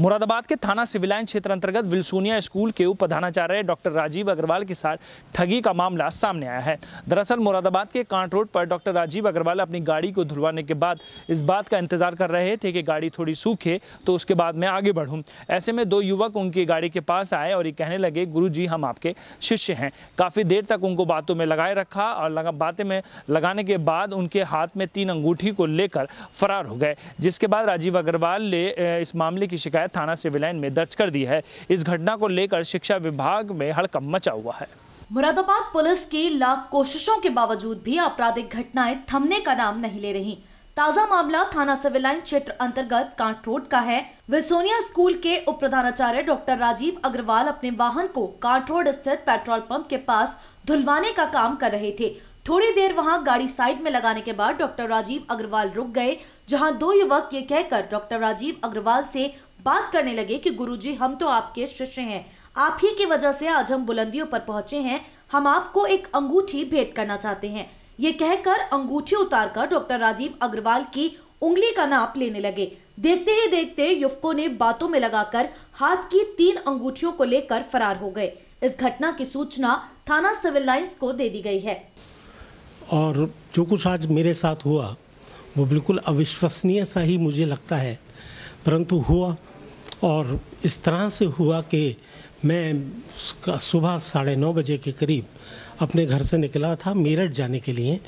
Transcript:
मुरादाबाद के थाना civil line क्षेत्र अंतर्गत विल्सोनिया स्कूल के उपधानाचार्य डॉक्टर राजीव अग्रवाल के साथ ठगी का मामला सामने आया है दरअसल मुरादाबाद के कांट रोड पर डॉक्टर राजीव अग्रवाल अपनी गाड़ी को धुलवाने के बाद इस बात का इंतजार कर रहे थे कि गाड़ी थोड़ी सूखे तो उसके बाद मैं आगे बढ़ूँ ऐसे में दो युवक उनकी गाड़ी के पास आए और ये कहने लगे गुरु जी हम आपके शिष्य हैं काफ़ी देर तक उनको बातों में लगाए रखा और बातें में लगाने के बाद उनके हाथ में तीन अंगूठी को लेकर फरार हो गए जिसके बाद राजीव अग्रवाल ने इस मामले की शिकायत शिकायत थाना सिविल लाइन में दर्ज कर दी है इस घटना को लेकर शिक्षा विभाग में हड़कम मचा हुआ है मुरादाबाद पुलिस की लाख कोशिशों के बावजूद भी आपराधिक घटनाएं थमने का नाम नहीं ले रही ताजा मामला थाना सिविल लाइन क्षेत्र अंतर्गत कांट रोड का है विसोनिया स्कूल के उप प्रधानाचार्य डॉक्टर राजीव अग्रवाल अपने वाहन को कांट रोड स्थित पेट्रोल पंप के पास धुलवाने का काम कर रहे थे थोड़ी देर वहां गाड़ी साइड में लगाने के बाद डॉक्टर राजीव अग्रवाल रुक गए जहां दो युवक ये कहकर डॉक्टर राजीव अग्रवाल से बात करने लगे कि गुरुजी हम तो आपके शिष्य हैं आप ही की वजह से आज हम बुलंदियों पर पहुंचे हैं हम आपको एक अंगूठी भेंट करना चाहते हैं ये कहकर अंगूठी उतारकर डॉक्टर राजीव अग्रवाल की उंगली का नाप लेने लगे देखते ही देखते युवकों ने बातों में लगाकर हाथ की तीन अंगूठियों को लेकर फरार हो गए इस घटना की सूचना थाना सिविल लाइन्स को दे दी गई है और जो कुछ आज मेरे साथ हुआ वो बिल्कुल अविश्वसनीय सा ही मुझे लगता है परंतु हुआ और इस तरह से हुआ कि मैं सुबह साढ़े नौ बजे के करीब अपने घर से निकला था मेरठ जाने के लिए